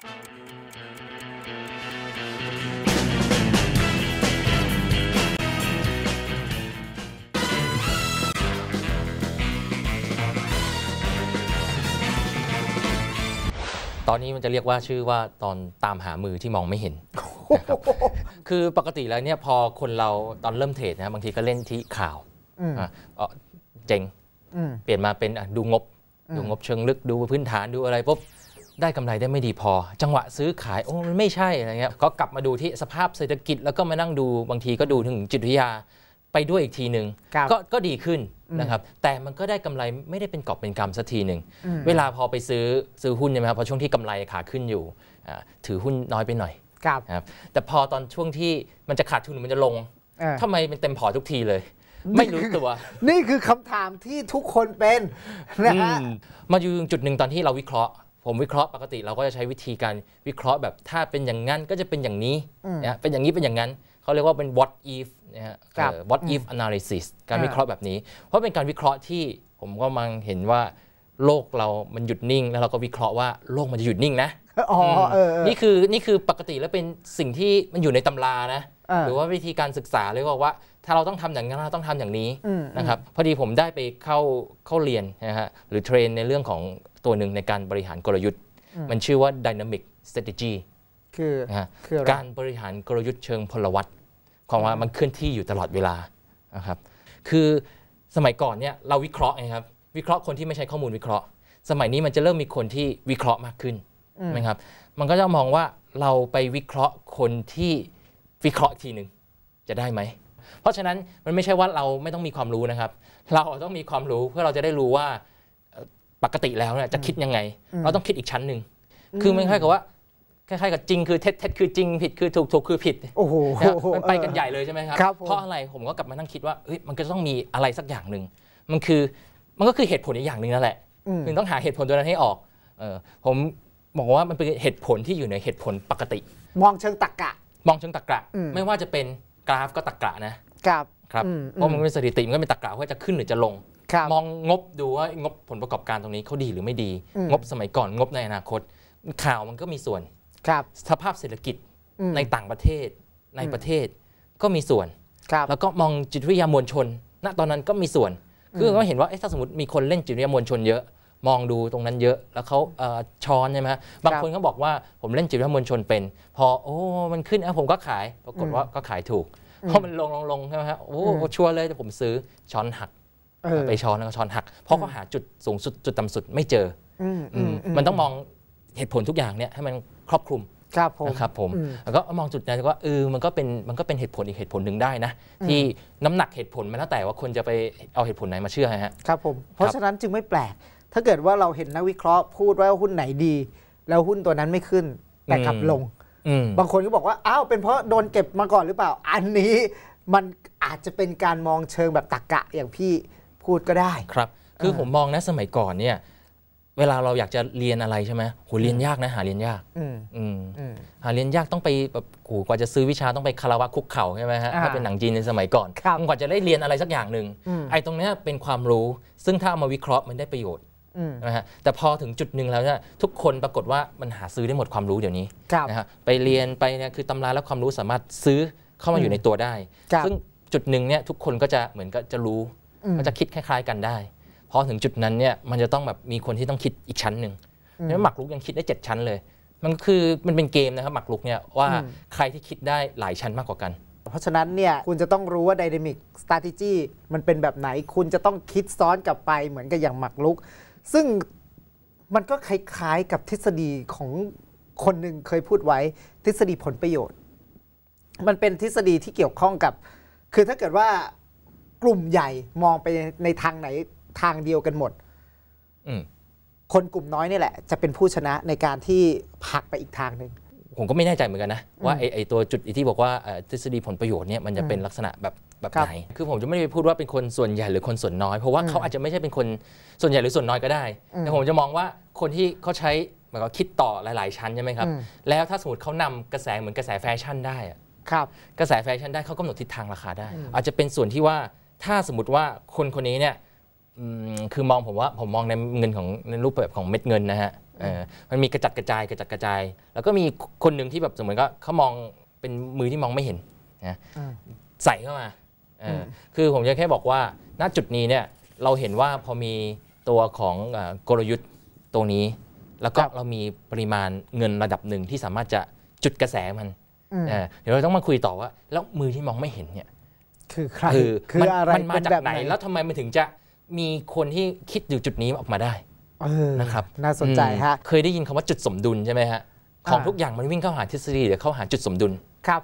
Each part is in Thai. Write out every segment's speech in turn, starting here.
ตอนนี้มันจะเรียกว่าชื่อว่าตอนตามหามือที่มองไม่เห็นนะครับคือปกติแล้วเนี่ยพอคนเราตอนเริ่มเทรดนะบางทีก็เล่นที่ข่าวอ่ะเอเจ๋งเปลี่ยนมาเป็นดูงบ ดูงบเชิงลึกดูพื้นฐาน ดูอะไรปุ๊บได้กำไรได้ไม่ดีพอ จังหวะซื้อขายโอ้มันไม่ใช่อะไรเงี้ยก็กลับมาดูที่สภาพเศรษฐกิจแล้วก็มานั่งดูบางทีก็ดูถึงจิตวิทยาไปด้วยอีกทีหนึ่งก็ก็ดีขึ้นนะครับแต่มันก็ได้กำไรไม่ได้เป็นกอบเป็นกำสักทีหนึ่งเวลาพอไปซื้อซื้อหุ้นใช่ไหมครับพอช่วงที่กำไรขาขึ้นอยู่ถือหุ้นน้อยไปหน่อยครับแต่พอตอนช่วงที่มันจะขาดทุนมันจะลง ทำไมเป็นเต็มพอทุกทีเลย ไม่รู้ตัว นี่คือคำถามที่ทุกคนเป็นนะฮะมาอยู่จุดหนึ่งตอนที่เราวิเคราะห์ผมวิเคราะห์ปกติเราก็จะใช้วิธีการวิเคราะห์แบบถ้าเป็นอย่างนั้นก็จะเป็นอย่างนี้นะเป็นอย่างนี้เป็นอย่างนั้นเขาเรียกว่าเป็น what if นะฮะ what if analysis การวิเคราะห์แบบนี้ เพราะเป็นการวิเคราะห์ที่ผมก็มังเห็นว่า โลกเรา มันหยุดนิ่ง แล้วเราก็วิเคราะห์ว่าโลกมันจะหยุดนิ่งนะนี่คือนี่คือปกติแล้วเป็นสิ่งที่มันอยู่ในตำรานะหรือว่าวิธีการศึกษาเรียกว่าถ้าเราต้องทำอย่างนั้นเราต้องทำอย่างนี้นะครับพอดีผมได้ไปเข้าเข้าเรียนนะฮะหรือเทรนในเรื่องของตัวหนึ่งในการบริหารกลยุทธ์ มันชื่อว่า dynamic strategy คือการบริหารกลยุทธ์เชิงพลวัตความว่ามันเคลื่อนที่อยู่ตลอดเวลานะครับคือสมัยก่อนเนี่ยเราวิเคราะห์ไงครับ วิเคราะห์คนที่ไม่ใช้ข้อมูลวิเคราะห์ สมัยนี้มันจะเริ่มมีคนที่วิเคราะห์มากขึ้นนะครับมันก็จะมองว่าเราไปวิเคราะห์คนที่วิเคราะห์ทีหนึ่งจะได้ไหมเพราะฉะนั้นมันไม่ใช่ว่าเราไม่ต้องมีความรู้นะครับ เราต้องมีความรู้เพื่อเราจะได้รู้ว่าปกติแล้วเนี่ยจะคิดยังไง เราต้องคิดอีกชั้นหนึ่ง คือไม่ใช่กับว่าคล้ายๆกับจริงคือเท็จเท็จคือจริงผิดคือถูกถูกคือผิด โอ้โหมันไปกันใหญ่เลยใช่ไหมครับ เพราะอะไรผมก็กลับมานั่งคิดว่ามันก็ต้องมีอะไรสักอย่างหนึ่งมันคือมันก็คือเหตุผลอีกอย่างหนึ่งนั่นแหละคือต้องหาเหตุผลตัวนั้นให้ออกเออผมบอกว่ามันเป็นเหตุผลที่อยู่ในเหตุผลปกติ มองเชิงตรรกะ มองเชิงตรรกะ ไม่ว่าจะเป็นกราฟก็ตรรกะนะครับครับเพราะมันเป็นสถิติมันก็เป็นตรรกะว่าจะขึ้นหรือจะลงมองงบดูว่างบผลประกอบการตรงนี้เขาดีหรือไม่ดี งบสมัยก่อนงบในอนาคต ข่าวมันก็มีส่วนครับสภาพเศรษฐกิจในต่างประเทศในประเทศก็มีส่วนแล้วก็มองจิตวิทยามวลชนณตอนนั้นก็มีส่วน คือก็เห็นว่าถ้าสมมติมีคนเล่นจิตวิทยามวลชนเยอะ มองดูตรงนั้นเยอะแล้วเขาช้อนใช่ไหมบางคนเขาบอกว่าผมเล่นจิตวิทยามวลชนเป็น พอโอ้มันขึ้นผมก็ขายปรากฏว่าก็ขายถูกเพราะมันลงลงลงใช่ไหมฮะโอ้ชัวร์เลยแต่ผมซื้อช้อนหักไปช้อนแล้วก็ช้อนหัก เพราะเขาหาจุดสูงสุดจุดต่ำสุดไม่เจอ มันต้องมองเหตุผลทุกอย่างเนี่ย ให้มันครอบคลุมครับผมนะครับ ผม แล้วก็มองจุดนั้นว่าเออ มันก็เป็น มันก็เป็นเหตุผลอีกเหตุผลหนึ่งได้นะ ที่น้ำหนักเหตุผลมันแล้วแต่ว่าคนจะไปเอาเหตุผลไหนมาเชื่อฮะครับผมเพราะฉะนั้นจึงไม่แปลกถ้าเกิดว่าเราเห็นนักวิเคราะห์พูดว่าหุ้นไหนดี แล้วหุ้นตัวนั้นไม่ขึ้นแต่กลับลงบางคนก็บอกว่าอ้าวเป็นเพราะโดนเก็บมาก่อนหรือเปล่าอันนี้มันอาจจะเป็นการมองเชิงแบบตรกกะอย่างพี่พูดก็ได้ครับคือผมมองนะสมัยก่อนเนี่ยเวลาเราอยากจะเรียนอะไรใช่ไหมหูเรียนยากนะหาเรียนยากหาเรียนยากต้องไปแบบกูกว่าจะซื้อวิชาต้องไปคารวะคุกเข่าใช่ไหมฮะถ้าเป็นหนังจีนในสมัยก่อนกว่าจะได้เรียนอะไรสักอย่างหนึ่งไอ้ตรงนี้เป็นความรู้ซึ่งถ้าเอามาวิเคราะห์มันได้ประโยชน์นะฮะแต่พอถึงจุดหนึ่งแล้วเนี่ยทุกคนปรากฏว่ามันหาซื้อได้หมดความรู้เดี๋ยวนี้นะฮะไปเรียนไปเนี่ยคือตำราและความรู้สามารถซื้อเข้ามาอยู่ในตัวได้ซึ่งจุดหนึ่งเนี่ยทุกคนก็จะเหมือนก็จะรู้ก็จะคิดคล้าย ๆกันได้พอถึงจุดนั้นเนี่ยมันจะต้องแบบมีคนที่ต้องคิดอีกชั้นหนึ่งนี้วหมักลุกยังคิดได้ 7 ชั้นเลย มันคือมันเป็นเกมนะครับหมักลุกเนี่ยว่าใครที่คิดได้หลายชั้นมากกว่ากัน เพราะฉะนั้นเนี่ยคุณจะต้องรู้ว่าดินามิกสตาติจี้มันเป็นแบบไหนคุณจะต้องคิดซ้อนกลับไปเหมือนกับอย่างหมักลุก ซึ่งมันก็คล้ายๆ กับทฤษฎีของคนหนึ่งเคยพูดไว้ทฤษฎีผลประโยชน์ มันเป็นทฤษฎีที่เกี่ยวข้องกับ คือถ้าเกิดว่ากลุ่มใหญ่มองไปในทางไหนทางเดียวกันหมดคนกลุ่มน้อยนี่แหละจะเป็นผู้ชนะในการที่ผักไปอีกทางหนึ่งผมก็ไม่แน่ใจเหมือนกันนะ ว่าไอไอตัวจุดที่บอกว่าทฤษฎีผลประโยชน์เนี่ยมันจะเป็นลักษณะแบบแบบไหนคือผมจะไม่ได้พูดว่าเป็นคนส่วนใหญ่หรือคนส่วนน้อย เพราะว่าเขาอาจจะไม่ใช่เป็นคนส่วนใหญ่หรือส่วนน้อยก็ได้แต่ผมจะมองว่าคนที่เขาใช้มานค็คิดต่อหลายๆชั้นใช่ไหมครับ แล้วถ้าสมมติเขานำกระแสเหมือนกระแสแฟชั่นได้ครับ กระแสแฟชั่นได้เขากำหนดทิศทางราคาได้อาจจะเป็นส่วนที่ว่าถ้าสมมติว่าคนคนนี้เนี่ย คือมองผมว่าผมมองในเงินของในรูปแบบของเม็ดเงินนะฮะมันมีกระจัดกระจายกระจัดกระจาย แล้วก็มีคนหนึ่งที่แบบสมมติก็เขามองเป็นมือที่มองไม่เห็นนะใส่เข้ามาคือผมจะแค่บอกว่า ณจุดนี้เนี่ยเราเห็นว่าพอมีตัวของกลยุทธ์ตัวนี้ แล้วก็เรามีปริมาณเงินระดับหนึ่งที่สามารถจะจุดกระแสมันเดี๋ยวเราต้องมาคุยต่อว่า แล้วมือที่มองไม่เห็นเนี่ยคือใครคืออะไรมันมาจากไหนแล้วทำไมมันถึงจะมีคนที่คิดอยู่จุดนี้ออกมาได้นะครับน่าสนใจฮะเคยได้ยินคำว่าจุดสมดุลใช่ไหมฮะของทุกอย่างมันวิ่งเข้าหาทฤษฎีหรือเข้าหาจุดสมดุลครับ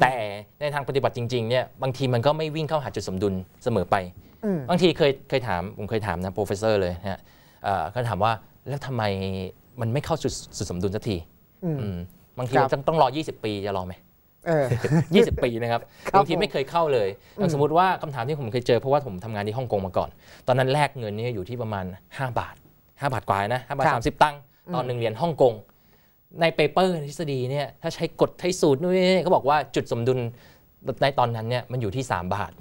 แต่ในทางปฏิบัติจริงๆเนี่ยบางทีมันก็ไม่วิ่งเข้าหาจุดสมดุลเสมอไปบางทีเคยเคยถามผมเคยถามนะโปรเฟสเซอร์เลยฮะก็ถามว่าแล้วทำไมมันไม่เข้าจุดสมดุลสักทีบางทีต้องต้องรอ 20 ปีจะรอไหมยี่สิบปีนะครับ บางทีไม่เคยเข้าเลย สมมติว่าคำถามที่ผมเคยเจอเพราะว่าผมทำงานที่ฮ่องกงมาก่อน ตอนนั้นแลกเงินนี่อยู่ที่ประมาณ 5 บาท 5 บาทกว่านะห้าบาทสามสิบตังค์ตอนหนึ่งเหรียญฮ่องกงในเปเปอร์ทฤษฎีเนี่ยถ้าใช้กฎใช้สูตรนู่นนี่เขาบอกว่าจุดสมดุลในตอนนั้นเนี่ยมันอยู่ที่ 3 บาท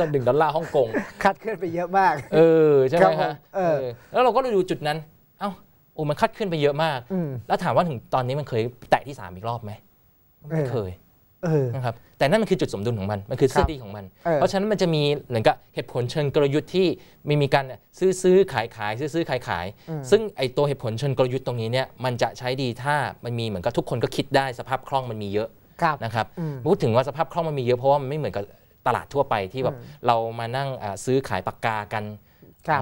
ตอนหนึ่งดอลลาร์ฮ่องกงคัดเคลื่อนไปเยอะมากเออใช่ไหมฮะแล้วเราก็ดูจุดนั้นเอ้าโอ้มันคัดขึ้นไปเยอะมากแล้วถามว่าถึงตอนนี้มันเคยแตะที่3อีกรอบไหมไม่เคยนะครับแต่นั่นมันคือจุดสมดุลของมัน มันคือเสื้อดีของมัน เพราะฉะนั้นมันจะมีเหมือนกับเหตุผลเชิงกลยุทธ์ที่มีมีการซื้อซื้อขายขายซื้อซื้อขายขายซึ่งไอตัวเหตุผลเชิงกลยุทธ์ตรงนี้เนี่ยมันจะใช้ดีถ้ามันมีเหมือนกับทุกคนก็คิดได้สภาพคล่องมันมีเยอะนะครับพูดถึงว่าสภาพคล่องมันมีเยอะ เพราะว่ามันไม่เหมือนกับตลาดทั่วไปที่แบบเรามานั่งซื้อขายปากกากัน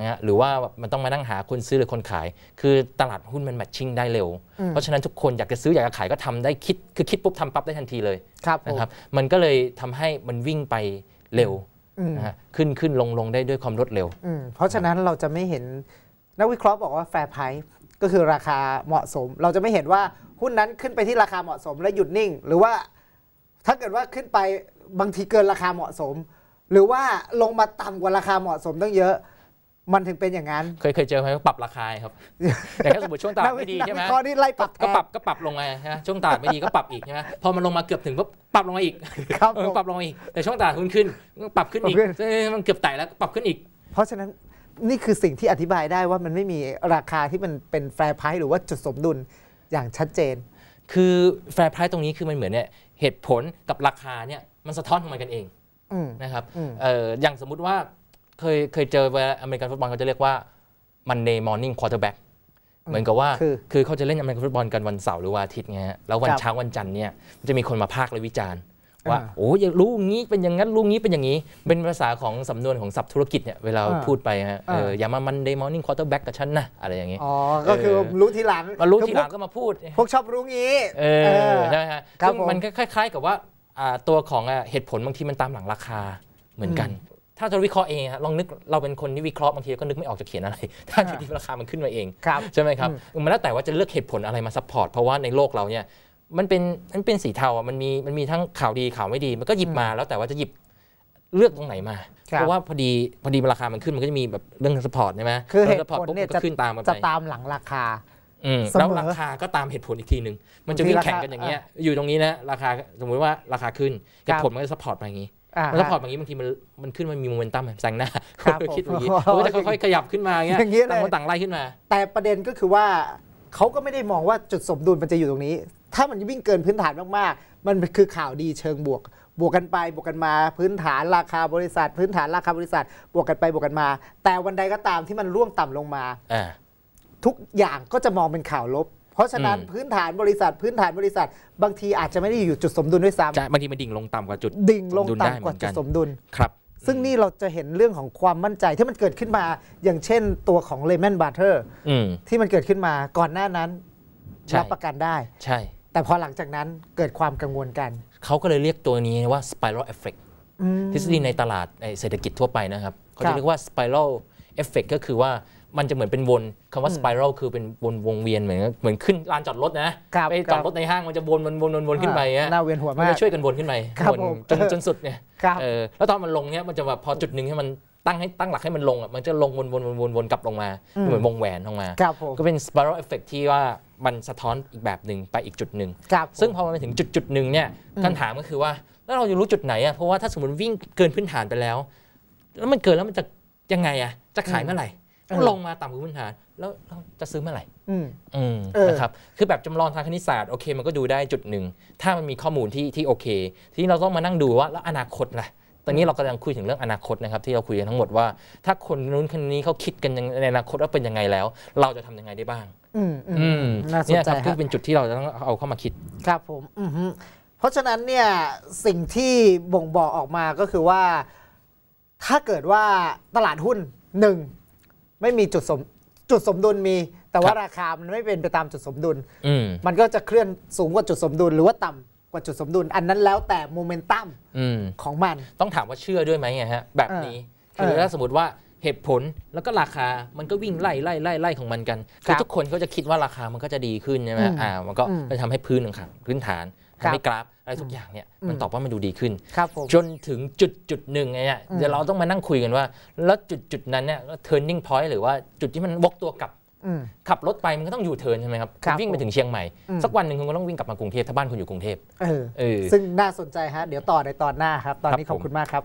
นะฮะหรือว่ามันต้องมานั่งหาคนซื้อหรือคนขาย คือตลาดหุ้นมันแมทชิ่งได้เร็วเพราะฉะนั้นทุกคนอยากจะซื้ออยากจะขายก็ทำได้คิดคือคิดปุ๊บทำปั๊บได้ทันทีเลยนะครับ มันก็เลยทำให้มันวิ่งไปเร็วนะฮะขึ้นขึ้นลงลงได้ด้วยความรวดเร็ว เพราะฉะนั้นเราจะไม่เห็นนักวิเคราะห์บอกว่าแฟร์ไพรส์ก็คือราคาเหมาะสม เราจะไม่เห็นว่าหุ้นนั้นขึ้นไปที่ราคาเหมาะสม แล้วหยุดนิ่ง หรือว่าถ้าเกิดว่าขึ้นไปบางทีเกินราคาเหมาะสม หรือว่าลงมาต่ำกว่าราคาเหมาะสมตั้งเยอะมันถึงเป็นอย่างนั้น เคยเคยเจอไหมปรับราคาครับ แต่ถ้าสมมติช่วงตลาดไม่ดีใช่ไหมข้อนี้ไล่ปรับ ก็ปรับก็ปรับลงมาใช่ไหมช่วงตลาดไม่ดีก็ปรับอีกใช่ไหมพอมันลงมาเกือบถึงก็ปรับลงมาอีกครับปรับลงมาอีก แต่ช่วงตลาดขึ้นขึ้นปรับขึ้นอีกมันเกือบไต่แล้วปรับขึ้นอีก เพราะฉะนั้นนี่คือสิ่งที่อธิบายได้ว่ามันไม่มีราคาที่มันเป็นแฟร์ไพรส์หรือว่าจุดสมดุลอย่างชัดเจน คือแฟร์ไพรส์ตรงนี้คือมันเหมือนเนี่ย เหตุผลกับราคาเนี่ยมันสะท้อนออกมากันเองนะครับอย่างสมมุติว่าเคยเคยเจอเวลาอเมริกันฟุตบอลเขาจะเรียกว่ามันเนย์มอร์นิ่งควอเตอร์แบ็กเหมือนกับว่าคือคือเขาจะเล่นอเมริกันฟุตบอลกันวันเสาร์หรือวันอาทิตย์ไงฮะแล้ววันเช้าวันจันทร์เนี่ยจะมีคนมาพากและวิจารณ์ ว่าโอ้ยรู้งี้เป็นอย่างนั้นรู้งี้เป็นอย่างนี้ เป็นภาษาของสำนวนของศัพท์ธุรกิจเนี่ยเวลาพูดไปฮะเอออย่ามามันเดย์มอร์นิ่งควอเตอร์แบ็กกับฉันนะ อะไรอย่างงี้อ๋อก็คือรู้ทีหลังมารู้ทีหลังก็มาพูดพวกชอบรู้งี้เออใช่ฮะซึ่งมันคล้ายๆกับว่าตัวของเหตุผลบางทีมันตามหลังราคาเหมือนกันถ้าจะวิเคราะห์เองลองนึกเราเป็นคนที่วิเคราะห์บางทีก็นึกไม่ออกจะเขียนอะไรถ้าอยู่ที่ราคามันขึ้นมาเองใช่ไหมครับมันแล้วแต่ว่าจะเลือกเหตุผลอะไรมาซัพพอร์ตเพราะว่าในโลกเราเนี่ยมันเป็นมันเป็นสีเทาอ่ะมันมีมันมีทั้งข่าวดีข่าวไม่ดีมันก็หยิบมาแล้วแต่ว่าจะหยิบเลือกตรงไหนมาเพราะว่าพอดีพอดีราคา มันขึ้นมันก็จะมีแบบเรื่องซัพพอร์ตใช่ไหมคือเหตุผลเนี่ยจะขึ้นตามจะตามหลังราคาแล้วราคาก็ตามเหตุผลอีกทีหนึ่งมันจะวิ่งแข่งกันอย่างเงี้ยอยู่ตรงนี้นะราคาสมมติว่าราคาขึ้นเหตุผลมันซัพพอร์ตมาอย่างนี้มันถ้าพอร์ตแบบนี้บางทีมันมันขึ้นมันมีโมเมนตัมแซงหน้าคิดอย่างนี้ันจะค่อยๆขยับขึ้นมาอย่างเงี้ยต่างคนต่างไล่ขึ้นมาแต่ประเด็นก็คือว่าเขาก็ไม่ได้มองว่าจุดสมดุลมันจะอยู่ตรงนี้ ถ้ามันวิ่งเกินพื้นฐานมากๆมันคือข่าวดีเชิงบวก บวกกันไปบวกกันมา พื้นฐานราคาบริษัท พื้นฐานราคาบริษัทบวกกันไปบวกกันมา แต่วันใดก็ตามที่มันร่วงต่ำลงมาทุกอย่างก็จะมองเป็นข่าวลบเพราะฉะนั้นพื้นฐานบริษัทพื้นฐานบริษัท บางทีอาจจะไม่ได้อยู่จุดสมดุลด้วยซ้ำบางที มันดิ่งลงต่ำกว่าจุดดิ่งลงต่ำกว่าจุดสมดุลครับ ซึ่งนี่เราจะเห็นเรื่องของความมั่นใจที่มันเกิดขึ้นมาอย่างเช่นตัวของเลมอนบัตเตอร์ที่มันเกิดขึ้นมาก่อนหน้านั้นรับประกันได้ ใช่ แต่พอหลังจากนั้นเกิดความกังวลกันเขาก็เลยเรียกตัวนี้ว่าสไปรัลเอฟเฟกต์ทฤษฎีในตลาดในเศรษฐกิจทั่วไปนะครับเขาจะเรียกว่าสไปรัลเอฟเฟกต์ก็คือว่ามันจะเหมือนเป็นวนคำว่าสไปรัลคือเป็นวนวงเวียน เหมือนเหมือนขึ้นลานจอดรถนะไปจอดรถในห้างมันจะวนวนวนวนขึ้นไปเะียน่าเวียนหัวมากันช่วยกันวนขึ้นไปวนจนจนสุดเนี่ยแล้วตอนมันลงเนี้ยมันจะแบบพอจุดหนึ่งให้มันตั้งให้ตั้งหลักให้มันลงอ่ะมันจะลงวนวนวนวนวนกลับลงมา เหมือนวงแหวนลงมาก็เป็นสไปรัลเอฟเฟกที่ว่ามันสะท้อนอีกแบบหนึ่งไปอีกจุดหนึ่งซึ่งพอมันไปถึงจุดจุดหนึ่งเนี่ยคำถามก็คือว่า แล้วเราจะรู้จุดไหนอ่ะเพราะว่าถ้าสมมติวิ่งเกินพื้นฐานไปแล้ว แล้วมันเกินแล้วมันจะยังไงอ่ะจะขายเมื่อไหร่ก็ลงมาต่ำกว่าพื้นฐานแล้วเราจะซื้อเมื่อไหร่นะครับ คือแบบจำลองทางคณิตศาสตร์โอเคมันก็ดูได้จุดหนึ่งถ้ามันมีข้อมูลที่ที่โอเค ทีนี้เราต้องมานั่งดูว่า แล้วอนาคตล่ะตอนนี้เรากำลังคุยถึงเรื่องอนาคตนะครับ ที่เราคุยกันทั้งหมดว่า ถ้าคนนู้นคนนี้เขาคิดกันในอนาคตว่าเป็นยังไงแล้ว เราจะทำยังไงได้บ้างนี่ครับคือเป็นจุดที่เราจะต้องเอาเข้ามาคิด ครับผมเพราะฉะนั้นเนี่ยสิ่งที่บ่งบอกออกมาก็คือว่าถ้าเกิดว่าตลาดหุ้นหนึ่งไม่มีจุดสมจุดสมดุลมี แต่ว่าราคามันไม่เป็นไปตามจุดสมดุลมันก็จะเคลื่อนสูงกว่าจุดสมดุลหรือว่าต่ำกว่าจุดสมดุล อันนั้นแล้วแต่โมเมนตัมของมัน ต้องถามว่าเชื่อด้วยไหมฮะแบบนี้คือถ้าสมมติว่าเหตุผลแล้วก็ราคามันก็วิ่งไล่ไล่ไล่ไล่ของมันกันคือทุกคนก็จะคิดว่าราคามันก็จะดีขึ้นใช่ไหมอ่า มันก็จะทำให้พื้นของพื้นฐานไม่กราฟอะไรทุกอย่างเนี่ยมันตอบว่ามันดูดีขึ้น จนถึงจุดจุดหนึ่งเนี่ยเดี๋ยวเราต้องมานั่งคุยกันว่า แล้วจุดจุดนั้นเนี่ย turning point หรือว่าจุดที่มันวกตัวกลับขับรถไปมันก็ต้องอยู่เทินใช่ไหมครับ วิ่งไปถึงเชียงใหม่ สักวันหนึ่งคุณก็ต้องวิ่งกลับมากรุงเทพถ้าบ้านคุณอยู่กรุงเทพซึ่งน่าสนใจฮะ เดี๋ยวต่อในตอนหน้าครับ ตอนนี้ขอบคุณมากครับ